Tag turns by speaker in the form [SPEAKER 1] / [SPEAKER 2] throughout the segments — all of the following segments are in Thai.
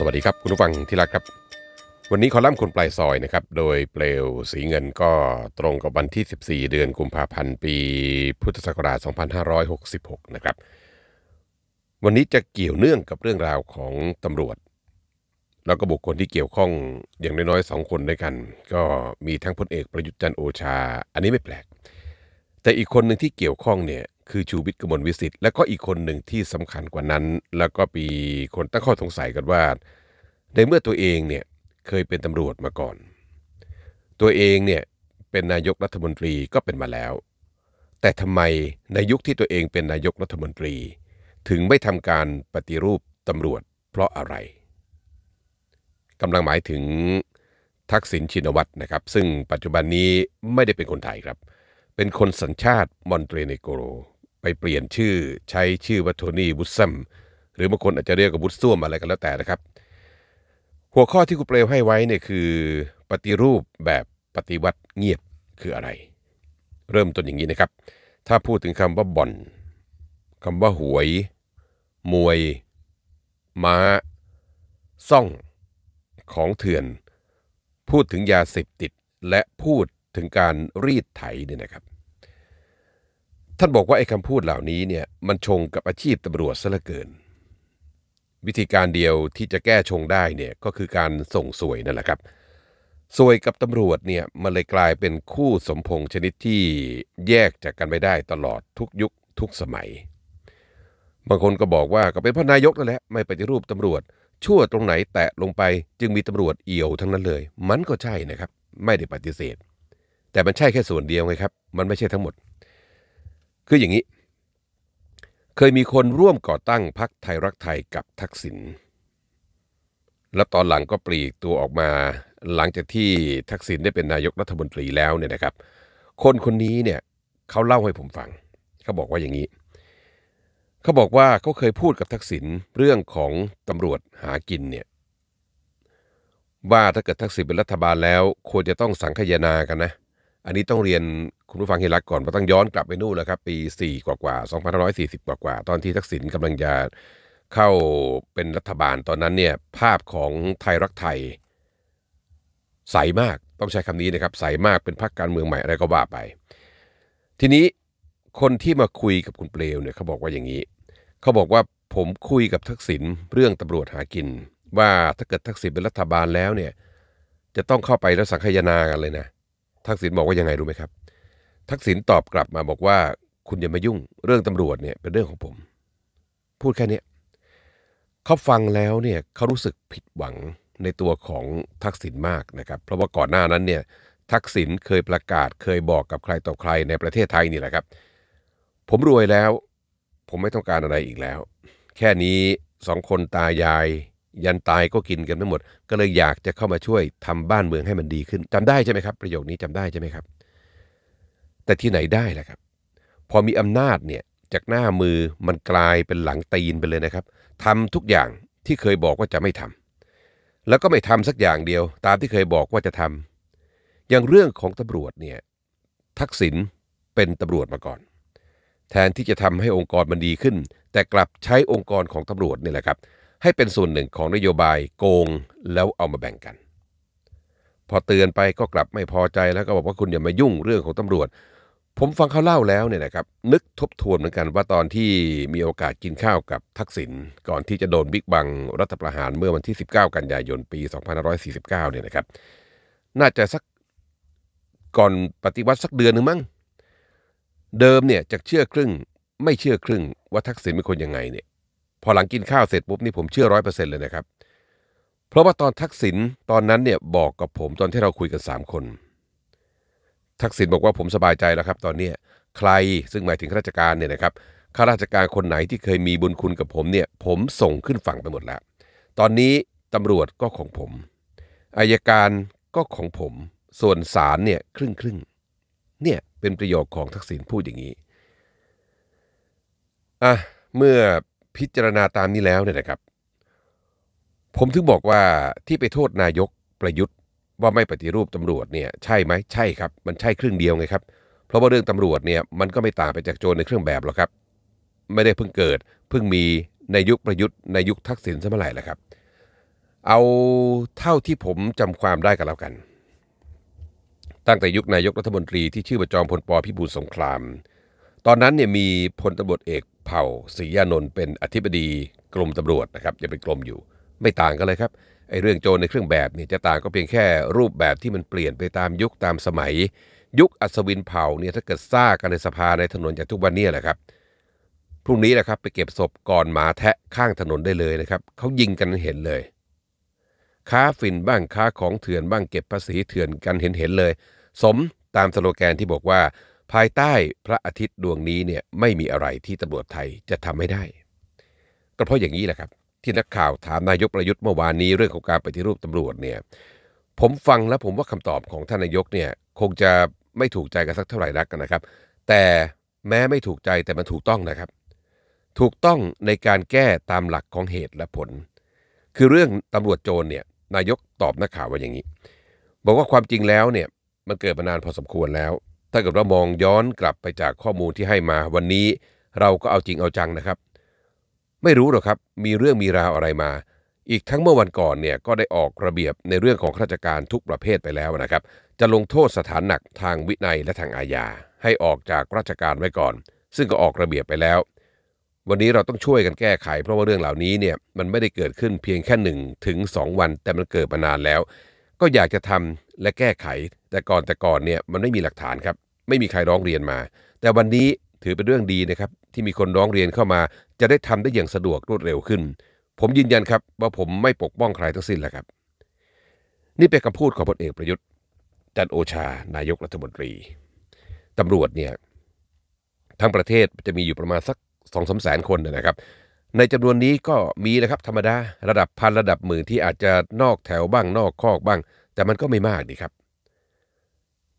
[SPEAKER 1] สวัสดีครับคุณผู้ฟังที่รักครับ วันนี้คอลัมน์คนปลายซอยนะครับโดยเปลวสีเงินก็ตรงกับวันที่ 14 เดือนกุมภาพันธ์ปีพุทธศักราช2566 นะครับ วันนี้จะเกี่ยวเนื่องกับเรื่องราวของตำรวจแล้วก็บุคคลที่เกี่ยวข้องอย่างน้อยๆสองคนด้วยกัน ก็มีทั้งพลเอกประยุทธ์จันโอชา อันนี้ไม่แปลก แต่อีกคนหนึ่งที่เกี่ยวข้องเนี่ยคือชูวิทย์กมลวิสิทธิ์และก็อีกคนหนึ่งที่สำคัญกว่านั้น แล้วก็ปีคนตั้งข้อสงสัยกันว่า ในเมื่อตัวเองเนี่ยเคยเป็นตำรวจมาก่อน ตัวเองเนี่ยเป็นนายกรัฐมนตรีก็เป็นมาแล้ว แต่ทำไมในยุคที่ตัวเองเป็นนายกรัฐมนตรี ถึงไม่ทำการปฏิรูปตำรวจ เพราะอะไร กำลังหมายถึงทักษิณชินวัตรนะครับ ซึ่งปัจจุบันนี้ไม่ได้เป็นคนไทยครับ เป็นคนสัญชาติมอนเตเนโกรไปเปลี่ยนชื่อใช้ชื่อว่าโทนี่วุฒซัมหรือบางคนอาจจะเรียกกับวุฒซ่วมอะไรก็แล้วแต่นะครับหัวข้อที่คุณเปลวให้ไว้เนี่ยคือ ปฏิรูปแบบปฏิวัติเงียบคืออะไร เริ่มต้นอย่างนี้นะครับ ถ้าพูดถึงคำว่าบ่อนคำว่าหวย มวย ม้า ซ่อง ของเถื่อน พูดถึงยาเสพติด และพูดถึงการรีดไถเนี่ยนะครับท่านบอกว่าไอ้คำพูดเหล่านี้เนี่ยมันชงกับอาชีพตำรวจซะเหลือเกิน วิธีการเดียวที่จะแก้ชงได้เนี่ยก็คือการส่งสวยนั่นแหละครับสวยกับตำรวจเนี่ยมันเลยกลายเป็นคู่สมพงชนิดที่แยกจากกันไม่ได้ตลอดทุกยุคทุกสมัย บางคนก็บอกว่าก็เป็นพ่อนายกนั่นแหละไม่ปฏิรูปตำรวจ ชั่วตรงไหนแตะลงไปจึงมีตำรวจเอี่ยวทั้งนั้นเลย มันก็ใช่นะครับ ไม่ได้ปฏิเสธ แต่มันใช่แค่ส่วนเดียวไงครับมันไม่ใช่ทั้งหมดคืออย่างนี้ เคยมีคนร่วมก่อตั้งพรรคไทยรักไทยกับทักษิณ และตอนหลังก็ปลีกตัวออกมาหลังจากที่ทักษิณได้เป็นนายกรัฐมนตรีแล้วเนี่ยนะครับ คนคนนี้เนี่ยเขาเล่าให้ผมฟังเขาบอกว่าอย่างนี้เขาบอกว่าเขาเคยพูดกับทักษิณเรื่องของตำรวจหากินเนี่ยว่าถ้าเกิดทักษิณเป็นรัฐบาลแล้วควรจะต้องสังคายนากันนะอันนี้ต้องเรียนคุณผู้ฟังเฮลักก่อนเพราะต้องย้อนกลับไปนู่นแล้วครับปี4กว่ากว่า2540กว่ากว่าตอนที่ทักษิณกำลังจะเข้าเป็นรัฐบาล ตอนนั้นเนี่ยภาพของไทยรักไทย ใสมากต้องใช้คำนี้นะครับใสมากเป็นพรรคการเมืองใหม่อะไรก็ว่าไป ทีนี้คนที่มาคุยกับคุณเปลวเนี่ยเขาบอกว่าอย่างนี้เขาบอกว่าผมคุยกับทักษิณเรื่องตำรวจหากิน ว่าถ้าเกิดทักษิณเป็นรัฐบาลแล้วเนี่ยจะต้องเข้าไปแล้วสังคายนากันเลยนะเทักษิณบอกว่ายังไงรู้ไหมครับ ทักษิณตอบกลับมาบอกว่า คุณอย่ามายุ่งเรื่องตำรวจเนี่ยเป็นเรื่องของผม พูดแค่นี้เขาฟังแล้วเนี่ยเขารู้สึกผิดหวังในตัวของทักษิณมากนะครับ เพราะว่าก่อนหน้านั้นเนี่ย ทักษิณเคยประกาศ เคยบอกกับใครต่อใครในประเทศไทยนี่แหละครับ ผมรวยแล้ว ผมไม่ต้องการอะไรอีกแล้ว แค่นี้สองคนตายายยันตายก็กินกันไม่หมด ก็เลยอยากจะเข้ามาช่วยทำบ้านเมืองให้มันดีขึ้นจำได้ใช่ไหมครับประโยคนี้จำได้ใช่ไหมครับ แต่ที่ไหนได้ล่ะครับ พอมีอำนาจเนี่ยจากหน้ามือมันกลายเป็นหลังตีนไปเลยนะครับ ทำทุกอย่างที่เคยบอกว่าจะไม่ทำ แล้วก็ไม่ทำสักอย่างเดียว ตามที่เคยบอกว่าจะทำ อย่างเรื่องของตำรวจเนี่ยทักษิณเป็นตำรวจมาก่อน แทนที่จะทำให้องค์กรมันดีขึ้น แต่กลับใช้องค์กรของตำรวจนี่แหละครับให้เป็นส่วนหนึ่งของนโยบายโกงแล้วเอามาแบ่งกัน พอเตือนไปก็กลับไม่พอใจแล้วก็บอกว่าคุณอย่ามายุ่งเรื่องของตำรวจ ผมฟังเขาเล่าแล้วเนี่ยนะครับนึกทบทวนเหมือนกันว่าตอนที่มีโอกาสกินข้าวกับทักษิณก่อนที่จะโดนบิ๊กบังรัฐประหารเมื่อวันที่ 19 กันยายนปี 2549เนี่ยนะครับ น่าจะสักก่อนปฏิวัติสักเดือนหนึ่งมั้งเดิมเนี่ยจากเชื่อครึ่งไม่เชื่อครึ่งว่าทักษิณเป็นคนยังไงเนี่ยพอหลังกินข้าวเสร็จปุ๊บนี่ผมเชื่อร้อยเปอร์เซ็นต์เลยนะครับ เพราะว่าตอนทักษิณตอนนั้นเนี่ยบอกกับผมตอนที่เราคุยกันสามคน ทักษิณบอกว่าผมสบายใจแล้วครับ ตอนนี้ใครซึ่งหมายถึงข้าราชการเนี่ยนะครับข้าราชการคนไหนที่เคยมีบุญคุณกับผมเนี่ย ผมส่งขึ้นฝั่งไปหมดแล้ว ตอนนี้ตำรวจก็ของผมอายการก็ของผมส่วนศาลเนี่ย ครึ่งครึ่งเนี่ย เป็นประโยคของทักษิณพูดอย่างนี้อ่ะเมื่อพิจารณาตามนี้แล้วเนี่ยนะครับ ผมถึงบอกว่าที่ไปโทษนายกประยุทธ์ ว่าไม่ปฏิรูปตำรวจเนี่ยใช่ไหมใช่ครับมันใช่ครึ่งเดียวไงครับ เพราะว่าเรื่องตำรวจเนี่ยมันก็ไม่ต่างไปจากโจรในเครื่องแบบหรอกครับ ไม่ได้เพิ่งเกิดเพิ่งมีในยุคประยุทธ์ในยุคทักษิณสมัยแหละครับ เอาเท่าที่ผมจำความได้กันแล้วกันตั้งแต่ยุคนายกรัฐมนตรีที่ชื่อประจอมพลปพิบูลสงคราม ตอนนั้นเนี่ยมีพลตบดเอกเผ่าศรียานนท์เป็นอธิบดีกรมตำรวจนะครับยังเป็นกรมอยู่ ไม่ต่างกันเลยครับไอ้เรื่องโจรในเครื่องแบบเนี่ยจะต่างก็เพียงแค่รูปแบบที่มันเปลี่ยนไปตามยุคตามสมัย ยุคอัศวินเผ่าเนี่ยถ้าเกิดซ่ากันในสภาในถนนอย่างทุกวันนี้แหละครับพรุ่งนี้แหละครับไปเก็บศพก่อนหมาแทะข้างถนนได้เลยนะครับเขายิงกันเห็นเลย ค้าฝิ่นบ้างค้าของเถื่อนบ้างเก็บภาษีเถื่อนกันเห็นเห็นเลย สมตามสโลแกนที่บอกว่าภายใต้พระอาทิตย์ดวงนี้เนี่ยไม่มีอะไรที่ตำรวจไทยจะทำไม่ได้ก็เพราะอย่างนี้แหละครับ ที่นักข่าวถามนายกประยุทธ์เมื่อวานนี้เรื่องของการปฏิรูปตำรวจเนี่ยผมฟังแล้วผมว่าคำตอบของท่านนายกเนี่ยคงจะไม่ถูกใจกันสักเท่าไหร่นักนะครับ แต่แม้ไม่ถูกใจแต่มันถูกต้องนะครับ ถูกต้องในการแก้ตามหลักของเหตุและผล คือเรื่องตำรวจโจรเนี่ยนายกตอบนักข่าวว่าอย่างนี้ บอกว่าความจริงแล้วเนี่ยมันเกิดมานานพอสมควรแล้วถ้าเกิดเรามองย้อนกลับไปจากข้อมูลที่ให้มาวันนี้เราก็เอาจริงเอาจังนะครับ ไม่รู้หรอกครับมีเรื่องมีราวอะไรมา อีกทั้งเมื่อวันก่อนเนี่ยก็ได้ออกระเบียบในเรื่องของข้าราชการทุกประเภทไปแล้วนะครับ จะลงโทษสถานหนักทางวินัยและทางอาญาให้ออกจากราชการไว้ก่อน ซึ่งก็ออกระเบียบไปแล้ว วันนี้เราต้องช่วยกันแก้ไข เพราะว่าเรื่องเหล่านี้เนี่ยมันไม่ได้เกิดขึ้นเพียงแค่หนึ่งถึงสองวันแต่มันเกิดมานานแล้ว ก็อยากจะทำและแก้ไข แต่ก่อนแต่ก่อนเนี่ยมันไม่มีหลักฐานครับไม่มีใครร้องเรียนมา แต่วันนี้ถือเป็นเรื่องดีนะครับที่มีคนร้องเรียนเข้ามาจะได้ทำได้อย่างสะดวกรวดเร็วขึ้น ผมยืนยันครับว่าผมไม่ปกป้องใครทั้งสิ้นแหละครับนี่เป็นคำพูดของพลเอกประยุทธ์จันโอชา นายกรัฐมนตรีตำรวจเนี่ยทั้งประเทศจะมีอยู่ประมาณสักสองสามแสนคนนะครับ ในจำนวนนี้ก็มีนะครับ ธรรมดาระดับพันระดับหมื่นที่อาจจะนอกแถวบ้างนอกคอกบ้างแต่มันก็ไม่มากดีครับ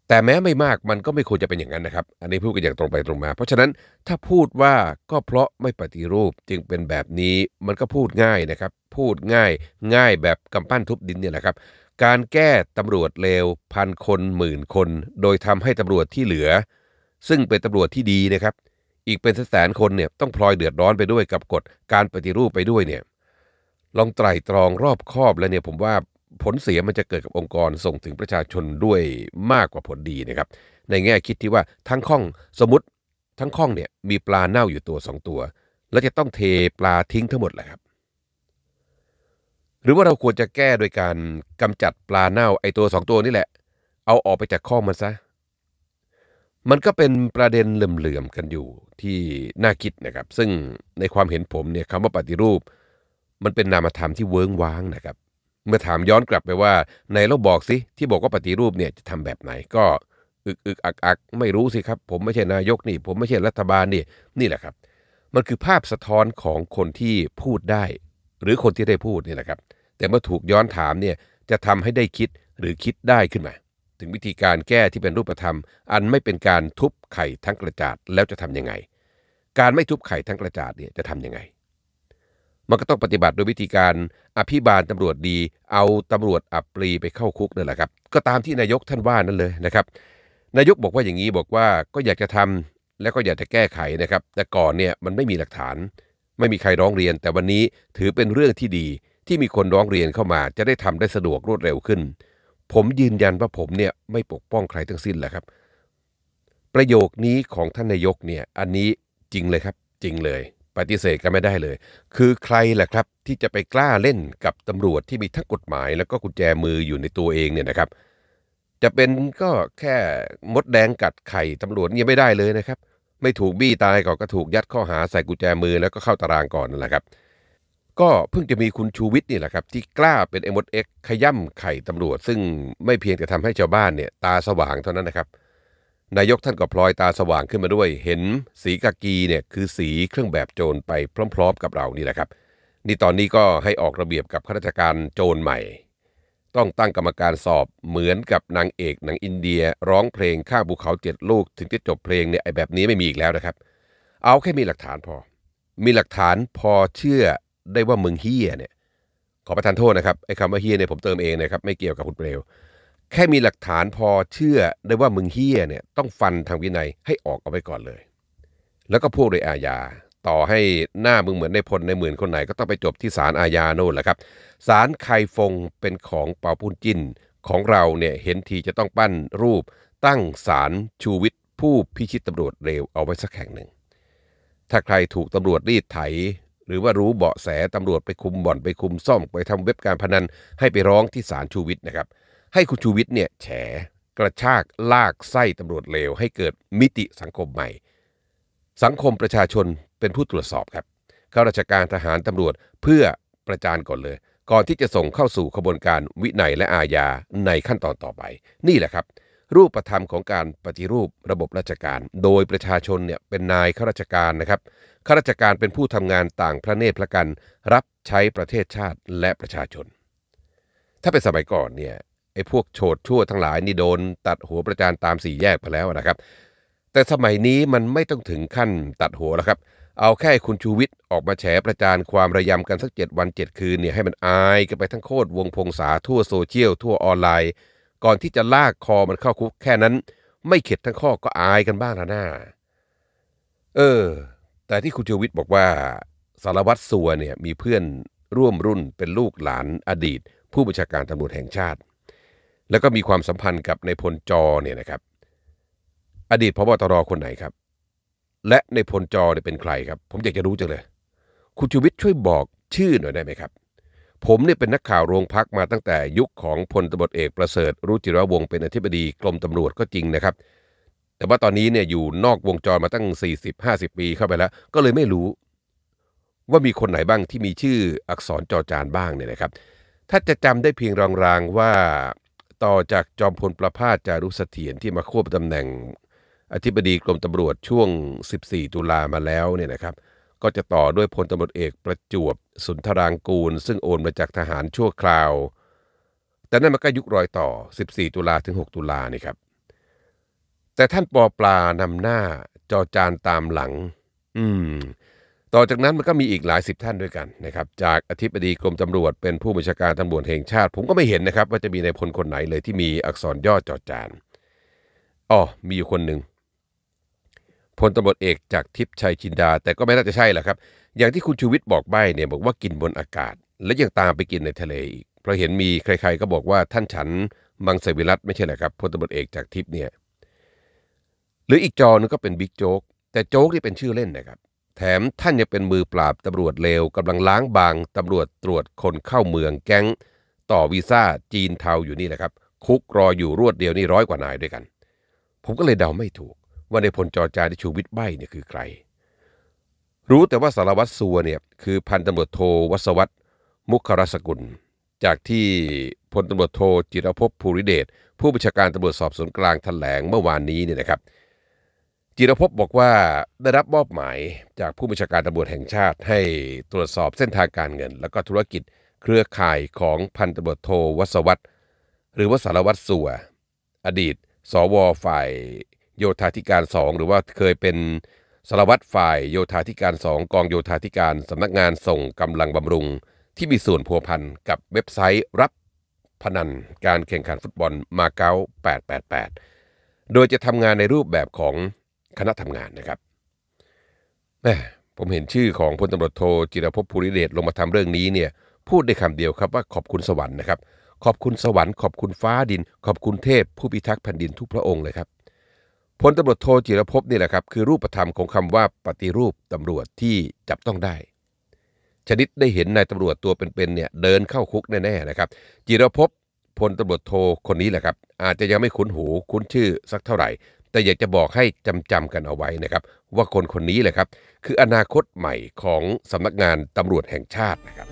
[SPEAKER 1] แต่แม้ไม่มากมันก็ไม่ควรจะเป็นอย่างนั้นนะครับ อันนี้พูดกันอย่างตรงไปตรงมา เพราะฉะนั้นถ้าพูดว่าก็เพราะไม่ปฏิรูป จึงเป็นแบบนี้มันก็พูดง่ายนะครับ พูดง่ายง่ายแบบกำปั้นทุบดินเนี่ยแหละครับ การแก้ตำรวจเลว พันคนหมื่นคน โดยทำให้ตำรวจที่เหลือ ซึ่งเป็นตำรวจที่ดีนะครับ อีกเป็นแสนคนเนี่ยต้องพลอยเดือดร้อนไปด้วยกับกฎการปฏิรูปไปด้วยเนี่ยลองไตร่ตรองรอบคอบแล้วเนี่ยผมว่าผลเสียมันจะเกิดกับองค์กรส่งถึงประชาชนด้วยมากกว่าผลดีนะครับ ในแง่คิดที่ว่าทั้งข้องสมมติทั้งข้องเนี่ยมีปลาเน่าอยู่ตัวสองตัว แล้วจะต้องเทปลาทิ้งทั้งหมดเลยครับ หรือว่าเราควรจะแก้โดยการกำจัดปลาเน่าไอตัวสองตัวนี่แหละ เอาออกไปจากข้องมันซะ มันก็เป็นประเด็นเหลื่อมๆกันอยู่ที่น่าคิดนะครับ ซึ่งในความเห็นผมเนี่ยคำว่าปฏิรูป มันเป็นนามธรรมที่เวิ้งว้างนะครับเมื่อถามย้อนกลับไปว่าในเราบอกสิที่บอกว่าปฏิรูปเนี่ยจะทำแบบไหนก็อึกอึกอักอักไม่รู้สิครับ ผมไม่ใช่นายกนี่ ผมไม่ใช่รัฐบาล นี่นี่แหละครับมันคือภาพสะท้อนของคนที่พูดได้ หรือคนที่ได้พูดนี่แหละครับ แต่เมื่อถูกย้อนถามเนี่ยจะทำให้ได้คิดหรือคิดได้ขึ้นมา ถึงวิธีการแก้ที่เป็นรูปธรรม อันไม่เป็นการทุบไข่ทั้งกระจาดแล้วจะทํำยังไง การไม่ทุบไข่ทั้งกระจาดเนี่ยจะทํำยังไงมันก็ต้องปฏิบัติโดยวิธีการอภิบาลตำรวจดี เอาตำรวจอับปรีไปเข้าคุกนั่นแหละครับ ก็ตามที่นายกท่านว่านั่นเลยนะครับนายกบอกว่าอย่างนี้บอกว่า ก็อยากจะทำและก็อยากจะแก้ไขนะครับ แต่ก่อนเนี่ยมันไม่มีหลักฐาน ไม่มีใครร้องเรียน แต่วันนี้ถือเป็นเรื่องที่ดีที่มีคนร้องเรียนเข้ามา จะได้ทำได้สะดวกรวดเร็วขึ้น ผมยืนยันว่าผมเนี่ยไม่ปกป้องใครทั้งสิ้นแหละครับ ประโยคนี้ของท่านนายกเนี่ยอันนี้จริงเลยครับจริงเลยปฏิเสธกันไม่ได้เลย คือใครแหละครับที่จะไปกล้าเล่นกับตำรวจที่มีทั้งกฎหมายแล้วก็กุญแจมืออยู่ในตัวเองเนี่ยนะครับ จะเป็นก็แค่มดแดงกัดไข่ตำรวจเนี่ยไม่ได้เลยนะครับ ไม่ถูกบี้ตายก่อนก็ถูกยัดข้อหาใส่กุญแจมือแล้วก็เข้าตารางก่อนนั่นแหละครับก็เพิ่งจะมีคุณชูวิทย์นี่แหละครับที่กล้าเป็นไอ้มดเอ็กขย่ำไข่ตำรวจ ซึ่งไม่เพียงแต่ทำให้ชาวบ้านเนี่ยตาสว่างเท่านั้นนะครับนายกท่านก็พลอยตาสว่างขึ้นมาด้วยเห็นสีกากีเนี่ยคือสีเครื่องแบบโจรไปพร้อมๆกับเรานี่แหละครับนี่ตอนนี้ก็ให้ออกระเบียบกับข้าราชการโจรใหม่ ต้องตั้งกรรมการสอบเหมือนกับนางเอกหนังอินเดีย ร้องเพลง ข้าบุคเขาเจ็ดลูก ถึงจะจบเพลงเนี่ยไอแบบนี้ไม่มีอีกแล้วนะครับ เอาแค่มีหลักฐานพอ มีหลักฐานพอเชื่อได้ว่ามึงเฮียเนี่ยขอประทานโทษนะครับไอ้คำว่าเฮียเนี่ยผมเติมเองนะครับไม่เกี่ยวกับคุณเปลวแค่มีหลักฐานพอเชื่อได้ว่ามึงเฮี้ยเนี่ยต้องฟันทางวินัยให้ออกเอาไว้ก่อนเลย แล้วก็พวกโดยอาญาต่อให้หน้ามึงเหมือนในพลในหมื่นคนไหน ก็ต้องไปจบที่ศาลอาญาโน่นแหละครับศาลไคฟงเป็นของเปาปุนจินของเราเนี่ยเห็นทีจะต้องปั้นรูปตั้งศาลชูวิทย์ผู้พิชิตตำรวจเร็วเอาไว้สักแห่งหนึ่ง ถ้าใครถูกตำรวจรีดไถ หรือว่ารู้เบาะแสตำรวจไปคุมบ่อนไปคุมซ่อมไปทำเว็บการพนันให้ไปร้องที่ศาลชูวิทย์นะครับให้คุณชูวิทย์เนี่ยแฉกระชากลากไส้ตำรวจเลวให้เกิดมิติสังคมใหม่ สังคมประชาชนเป็นผู้ตรวจสอบครับข้าราชการทหารตำรวจเพื่อประจานก่อนเลย ก่อนที่จะส่งเข้าสู่ขบวนการวินัยและอาญาในขั้นตอนต่อไป นี่แหละครับ รูปธรรมของการปฏิรูประบบราชการ โดยประชาชนเนี่ยเป็นนายข้าราชการนะครับข้าราชการเป็นผู้ทำงานต่างพระเนตรพระกัน รับใช้ประเทศชาติและประชาชน ถ้าเป็นสมัยก่อนเนี่ยไอ้พวกโฉดชั่วทั้งหลายนี่โดน ตัดหัวประจานตามสี่แยกไปแล้วนะครับ แต่สมัยนี้มันไม่ต้องถึงขั้นตัดหัวแล้วครับ เอาแค่คุณชูวิทย์ออกมาแฉประจานความระยำกันสักเจ็ดวันเจ็ดคืนเนี่ยให้มันอายกันไปทั้งโคตรวงพงษาทั่วโซเชียลทั่วออนไลน์ ก่อนที่จะลากคอมันเข้าคุกแค่นั้น ไม่เข็ดทั้งข้อก็อายกันบ้างละหน้าเออแต่ที่คุณชูวิทย์บอกว่า สารวัตรสัวเนี่ยมีเพื่อนร่วมรุ่นเป็นลูกหลานอดีต ผู้บัญชาการตำรวจแห่งชาติแล้วก็มีความสัมพันธ์กับในพลจอเนี่ยนะครับ อดีตพบตรคนไหนครับ และในพลจอเนี่ยเป็นใครครับ ผมอยากจะรู้จังเลย คุณชูวิทย์ช่วยบอกชื่อหน่อยได้ไหมครับ ผมเนี่ยเป็นนักข่าวโรงพักมาตั้งแต่ยุคของพลตบเอกประเสริฐรุจิรวงเป็นอธิบดีกรมตำรวจก็จริงนะครับ แต่ว่าตอนนี้เนี่ยอยู่นอกวงจรมาตั้ง 40-50 ปีเข้าไปแล้ว ก็เลยไม่รู้ ว่ามีคนไหนบ้างที่มีชื่ออักษรจอจานบ้างเนี่ยนะครับ ถ้าจะจำได้เพียงรางๆว่าต่อจากจอมพลประพาสจารุสเสถียรที่มาควบตำแหน่งอธิบดีกรมตำรวจช่วง 14 ตุลามาแล้วเนี่ยนะครับ ก็จะต่อด้วยพลตำรวจเอกประจวบสุนทรางกูล ซึ่งโอนมาจากทหารชั่วคราว แต่นั่นมันก็ยุครอยต่อ 14 ตุลาถึง 6 ตุลานี่ครับ แต่ท่านปอปลานำหน้าจอจานตามหลัง อืมต่อจากนั้นมันก็มีอีกหลายสิบท่านด้วยกันนะครับจากอธิบดีกรมตำรวจเป็นผู้บัญชาการตำรวจแห่งชาติ ผมก็ไม่เห็นนะครับว่าจะมีในพลคนไหนเลยที่มีอักษรย่อจอจานอ๋อ มีอยู่คนหนึ่งพลตารวจเอกจากทิพย์ชัยจินดา แต่ก็ไม่น่าจะใช่แหละครับ อย่างที่คุณชูวิทย์บอกใบ้เนี่ยบอกว่ากินบนอากาศ และยังตามไปกินในทะเลอีกเพราะเห็นมีใครๆก็บอกว่าท่านฉันมังสวิรัตไม่ใช่แหละครับพลตารวจเอกจากทิพย์เนี่ยหรืออีกจอนึงก็เป็นบิ๊กโจ๊กแต่โจ๊กที่เป็นชื่อเล่นนะครับแถมท่านยังเป็นมือปราบตำรวจเลวกำลังล้างบางตำรวจตรวจคนเข้าเมืองแก๊งต่อวีซ่าจีนเทาอยู่นี่นะครับ คุกรออยู่รวดเดียวนี่ร้อยกว่านายด้วยกัน ผมก็เลยเดาไม่ถูกว่าในพลจอจาที่ชูวิทย์ใบเนี่ยคือใคร รู้แต่ว่าสารวัตรสัวเนี่ย คือพันตำรวจโทวสวัตมุขรสกุล จากที่พลตำรวจโทจิรภพภูริเดชผู้บัญชาการตำรวจสอบสวนกลางแถลงเมื่อวานนี้เนี่ยนะครับจิรพบบอกว่าได้รับมอบหมายจากผู้บัญชาการตำรวจแห่งชาติ ให้ตรวจสอบเส้นทางการเงิน และก็ธุรกิจเครือข่ายของพันตำรวจโทวศวัตรหรือว่าสารวัตรสัวอดีตสวฝ่าย โยธาธิการสองหรือว่าเคยเป็นสารวัตรฝ่าย โยธาธิการสองกองโยธาธิการสำนักงานส่งกำลังบำรุง ที่มีส่วนพัวพันกับเว็บไซต์ รับพนันการแข่งขันฟุตบอลมาเก๊า888 โดยจะทำงานในรูปแบบของคณะทำงานนะครับแม่ผมเห็นชื่อของพลตำรวจโทจิรพภูริเดชลงมาทำเรื่องนี้เนี่ยพูดได้คำเดียวครับ ว่าขอบคุณสวรรค์นะครับ ขอบคุณสวรรค์ขอบคุณฟ้าดิน ขอบคุณเทพผู้พิทักษ์แผ่นดินทุกพระองค์เลยครับพลตำรวจโทจิรพภนี่แหละครับคือรูปธรรมของคำว่าปฏิรูปตำรวจที่จับต้องได้ ชนิดได้เห็นนายตำรวจตัวเป็นๆเนี่ยเดินเข้าคุกแน่ๆนะครับ จิรพพลตำรวจโทคนนี้แหละครับอาจจะยังไม่คุ้นหูคุ้นชื่อสักเท่าไหร่แต่อยากจะบอกให้จำจำกันเอาไว้นะครับ ว่าคนคนนี้แหละครับคืออนาคตใหม่ของสำนักงานตำรวจแห่งชาตินะครับ